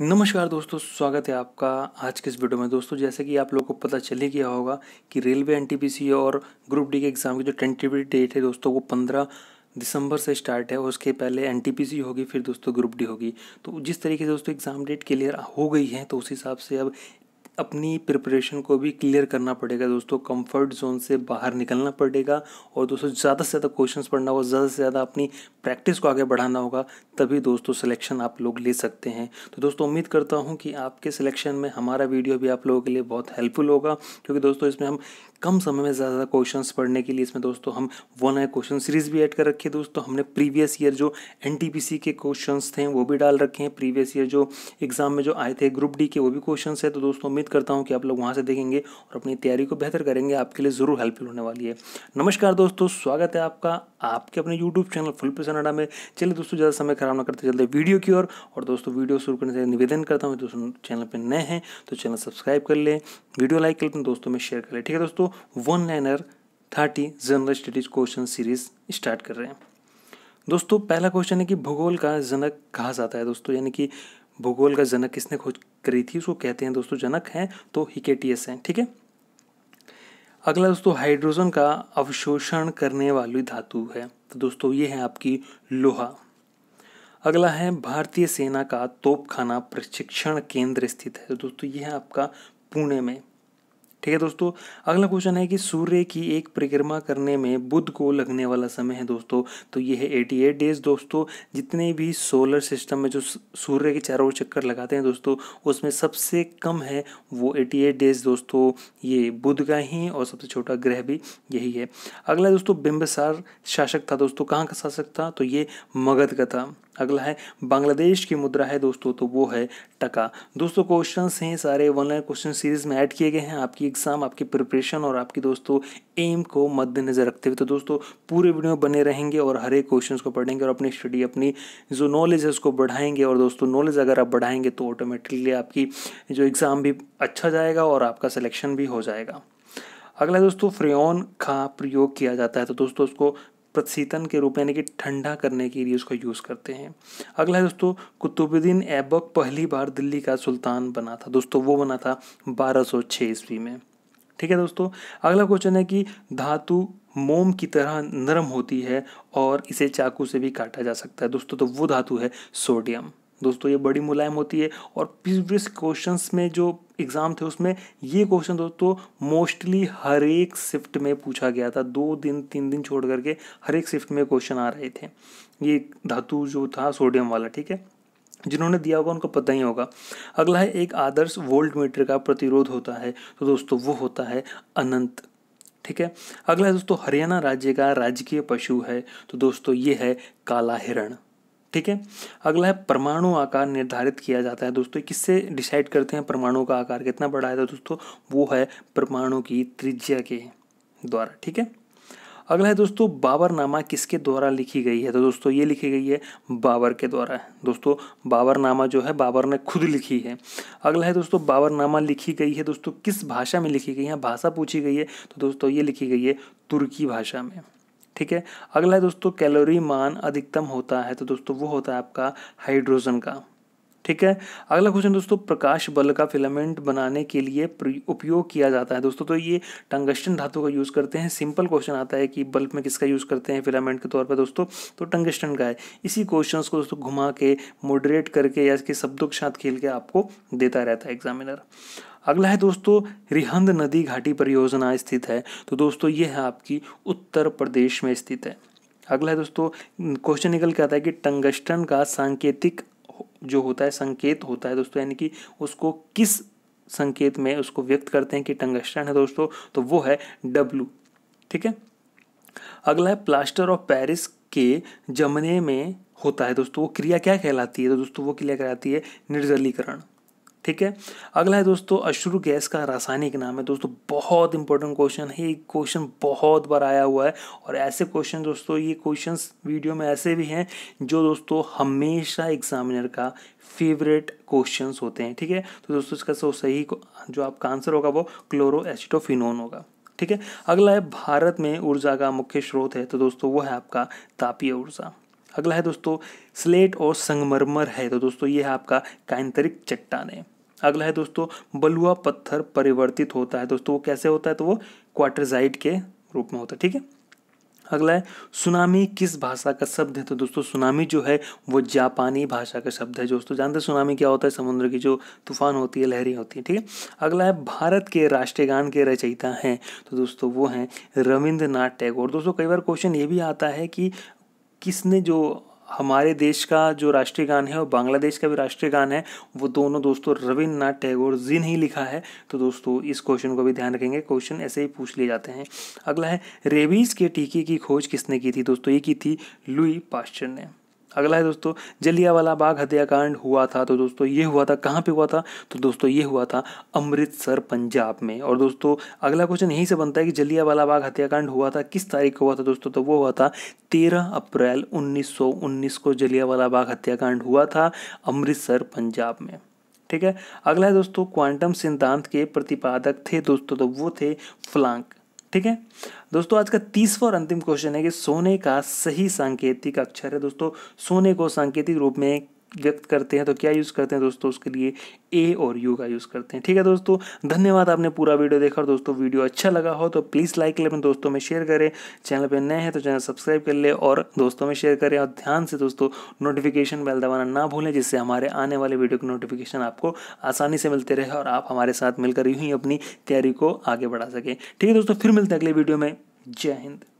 नमस्कार दोस्तों स्वागत है आपका आज के इस वीडियो में दोस्तों जैसे कि आप लोगों को पता चल ही गया होगा कि रेलवे एनटीपीसी और ग्रुप डी के एग्ज़ाम की जो टेंटेटिव डेट है दोस्तों वो पंद्रह दिसंबर से स्टार्ट है उसके पहले एन होगी फिर दोस्तों ग्रुप डी होगी तो जिस तरीके से दोस्तों एग्ज़ाम डेट क्लियर हो गई है तो उस हिसाब से अब अपनी प्रिपरेशन को भी क्लियर करना पड़ेगा दोस्तों कंफर्ट जोन से बाहर निकलना पड़ेगा और दोस्तों ज़्यादा से ज़्यादा क्वेश्चंस पढ़ना होगा ज़्यादा से ज़्यादा अपनी प्रैक्टिस को आगे बढ़ाना होगा तभी दोस्तों सिलेक्शन आप लोग ले सकते हैं तो दोस्तों उम्मीद करता हूँ कि आपके सिलेक्शन में हमारा वीडियो भी आप लोगों के लिए बहुत हेल्पफुल होगा क्योंकि दोस्तों इसमें हम कम समय में ज़्यादा ज़्यादा क्वेश्चन पढ़ने के लिए इसमें दोस्तों हम वन आई क्वेश्चन सीरीज भी ऐड कर रखी है दोस्तों हमने प्रीवियस ईयर जो एन के क्वेश्चन थे वो भी डाल रखे हैं प्रीवियस ईयर जो एग्जाम में जो आए थे ग्रुप डी के वो भी क्वेश्चन है तो दोस्तों उम्मीद करता हूँ कि आप लोग वहाँ से देखेंगे और अपनी तैयारी को बेहतर करेंगे आपके लिए ज़रूर हेल्पफुल होने वाली है नमस्कार दोस्तों स्वागत है आपका आपके अपने यूट्यूब चैनल फुल पे में चलिए दोस्तों ज़्यादा समय खराब ना करते चलते वीडियो की ओर और दोस्तों वीडियो शुरू करने से निवेदन करता हूँ दोस्तों चैनल पर नए हैं तो चैनल सब्सक्राइब कर लें वीडियो लाइक कर लें दोस्तों में शेयर कर लें ठीक है दोस्तों one liner thirty general studies question series start कर रहे हैं दोस्तों पहला क्वेश्चन है कि भूगोल का जनक कहा जाता है दोस्तों यानी कि भूगोल का जनक किसने खोज करी थी उसको कहते हैं दोस्तों जनक हैं तो हिकेटियस हैं ठीक है अगला दोस्तों हाइड्रोजन का अवशोषण करने वाली धातु है तो दोस्तों ये है आपकी लोहा अगला है भारतीय सेना का तोपखाना प्रशिक्षण केंद्र स्थित है दोस्तों ये है आपका पुणे में ठीक है दोस्तों अगला क्वेश्चन है कि सूर्य की एक परिक्रमा करने में बुध को लगने वाला समय है दोस्तों तो ये है एटी एट डेज दोस्तों जितने भी सोलर सिस्टम में जो सूर्य के चारों ओर चक्कर लगाते हैं दोस्तों उसमें सबसे कम है वो एटी एट डेज दोस्तों ये बुध का ही और सबसे छोटा ग्रह भी यही है अगला दोस्तों बिंबसार शासक था दोस्तों कहाँ का शासक था तो ये मगध का था अगला है बांग्लादेश की मुद्रा है दोस्तों तो वो है टका दोस्तों क्वेश्चन हैं सारे लाइन क्वेश्चन सीरीज में ऐड किए गए हैं आपकी एग्ज़ाम आपकी प्रिपरेशन और आपकी दोस्तों एम को मद्देनज़र रखते हुए तो दोस्तों पूरे वीडियो बने रहेंगे और हर एक क्वेश्चन को पढ़ेंगे और अपनी स्टडी अपनी जो नॉलेज है उसको बढ़ाएंगे और दोस्तों नॉलेज अगर आप बढ़ाएंगे तो ऑटोमेटिकली आपकी जो एग्ज़ाम भी अच्छा जाएगा और आपका सिलेक्शन भी हो जाएगा अगला दोस्तों फ्रेन का प्रयोग किया जाता है तो दोस्तों उसको प्रशीतन के रूप में यानी कि ठंडा करने के लिए उसका यूज़ करते हैं अगला है दोस्तों कुतुबुद्दीन ऐबक पहली बार दिल्ली का सुल्तान बना था दोस्तों वो बना था 1206 ईस्वी में ठीक है दोस्तों अगला क्वेश्चन है कि धातु मोम की तरह नरम होती है और इसे चाकू से भी काटा जा सकता है दोस्तों तो वो धातु है सोडियम दोस्तों ये बड़ी मुलायम होती है और प्रीवियस क्वेश्चंस में जो एग्ज़ाम थे उसमें ये क्वेश्चन दोस्तों मोस्टली हर एक शिफ्ट में पूछा गया था दो दिन तीन दिन छोड़ करके हर एक शिफ्ट में क्वेश्चन आ रहे थे ये धातु जो था सोडियम वाला ठीक है जिन्होंने दिया होगा उनको पता ही होगा अगला है एक आदर्श वोल्ट मीटर का प्रतिरोध होता है तो दोस्तों वो होता है अनंत ठीक है अगला है दोस्तों हरियाणा राज्य का राजकीय पशु है तो दोस्तों ये है काला हिरण ठीक है अगला है परमाणु आकार निर्धारित किया जाता है दोस्तों किससे डिसाइड करते हैं परमाणु का आकार कितना बड़ा है तो दोस्तों वो है परमाणु की त्रिज्या के द्वारा ठीक है अगला है दोस्तों बाबरनामा किसके द्वारा लिखी गई है तो दोस्तों ये लिखी गई है बाबर के द्वारा दोस्तों बाबरनामा जो है बाबर ने खुद लिखी है अगला है दोस्तों बाबरनामा लिखी गई है दोस्तों किस भाषा में लिखी गई है भाषा पूछी गई है तो दोस्तों ये लिखी गई है तुर्की भाषा में ठीक है अगला है दोस्तों कैलोरी मान अधिकतम होता है तो दोस्तों वो होता है आपका हाइड्रोजन का ठीक है अगला क्वेश्चन दोस्तों प्रकाश बल का फिलामेंट बनाने के लिए उपयोग किया जाता है दोस्तों तो ये टंगस्टन धातु का यूज़ करते हैं सिंपल क्वेश्चन आता है कि बल्ब में किसका यूज़ करते हैं फिलामेंट के तौर पर दोस्तों तो टंगस्टन का है इसी क्वेश्चन को दोस्तों घुमा के मॉडरेट करके या इसके शब्दों के साथ खेल के आपको देता रहता है एग्जामिनर अगला है दोस्तों रिहंद नदी घाटी परियोजना स्थित है तो दोस्तों ये है आपकी उत्तर प्रदेश में स्थित है अगला है दोस्तों क्वेश्चन निकल के आता है कि टंगस्टन का सांकेतिक जो होता है संकेत होता है दोस्तों यानी कि उसको किस संकेत में उसको व्यक्त करते हैं कि टंगस्टन है दोस्तों तो वो है डब्लू ठीक है अगला है प्लास्टर ऑफ पेरिस के जमने में होता है दोस्तों वो क्रिया क्या कहलाती है तो दोस्तों वो क्रिया कहलाती है निर्जलीकरण ठीक है अगला है दोस्तों अश्रु गैस का रासायनिक नाम है दोस्तों बहुत इंपॉर्टेंट क्वेश्चन है ये क्वेश्चन बहुत बार आया हुआ है और ऐसे क्वेश्चन दोस्तों ये क्वेश्चंस वीडियो में ऐसे भी हैं जो दोस्तों हमेशा एग्जामिनर का फेवरेट क्वेश्चन होते हैं ठीक है तो दोस्तों इसका सो सही जो आपका आंसर होगा वो क्लोरो एसिटोफिनोन होगा ठीक है अगला है भारत में ऊर्जा का मुख्य स्रोत है तो दोस्तों वो है आपका तापीय ऊर्जा अगला है दोस्तों स्लेट और संगमरमर है तो दोस्तों ये है आपका कांतरिक चट्टाने अगला है दोस्तों बलुआ पत्थर परिवर्तित होता है दोस्तों वो कैसे होता है तो वो क्वार्टरजाइट के रूप में होता है ठीक है अगला है सुनामी किस भाषा का शब्द है तो दोस्तों सुनामी जो है वो जापानी भाषा का शब्द है दोस्तों जानते सुनामी क्या होता है समुद्र की जो तूफान होती है लहरी होती है ठीक है अगला है भारत के राष्ट्रगान के रचयिता हैं तो दोस्तों वो हैं रविंद्रनाथ टैगोर दोस्तों कई बार क्वेश्चन ये भी आता है कि किसने जो हमारे देश का जो राष्ट्रीय गान है और बांग्लादेश का भी राष्ट्रीय गान है वो दोनों दोस्तों रविन्द्रनाथ टैगोर जी ने ही लिखा है तो दोस्तों इस क्वेश्चन को भी ध्यान रखेंगे क्वेश्चन ऐसे ही पूछ लिए जाते हैं अगला है रेबीज़ के टीके की खोज किसने की थी दोस्तों ये की थी लुई पाश्चर ने अगला है दोस्तों जलियावाला बाग हत्याकांड हुआ था तो दोस्तों ये हुआ था कहाँ पे हुआ था तो दोस्तों ये हुआ था अमृतसर पंजाब में और दोस्तों अगला क्वेश्चन यहीं से बनता है कि जलियावाला बाग हत्याकांड हुआ था किस तारीख को हुआ था दोस्तों तो वो हुआ था तेरह अप्रैल उन्नीस को जलियावाला बाग हत्याकांड हुआ था अमृतसर पंजाब में ठीक है अगला है दोस्तों क्वांटम सिद्धांत के प्रतिपादक थे दोस्तों तो वो थे फ्लांक ठीक है दोस्तों आज का तीसवा और अंतिम क्वेश्चन है कि सोने का सही सांकेतिक अक्षर है दोस्तों सोने को सांकेतिक रूप में व्यक्त करते हैं तो क्या यूज़ करते हैं दोस्तों उसके लिए ए और यू का यूज़ करते हैं ठीक है दोस्तों धन्यवाद आपने पूरा वीडियो देखा और दोस्तों वीडियो अच्छा लगा हो तो प्लीज़ लाइक ले अपने दोस्तों में शेयर करें चैनल पर नए हैं तो चैनल सब्सक्राइब कर ले और दोस्तों में शेयर करें और ध्यान से दोस्तों नोटिफिकेशन बेल दबाना ना भूलें जिससे हमारे आने वाले वीडियो की नोटिफिकेशन आपको आसानी से मिलते रहे और आप हमारे साथ मिलकर यूँ ही अपनी तैयारी को आगे बढ़ा सकें ठीक है दोस्तों फिर मिलते हैं अगले वीडियो में जय हिंद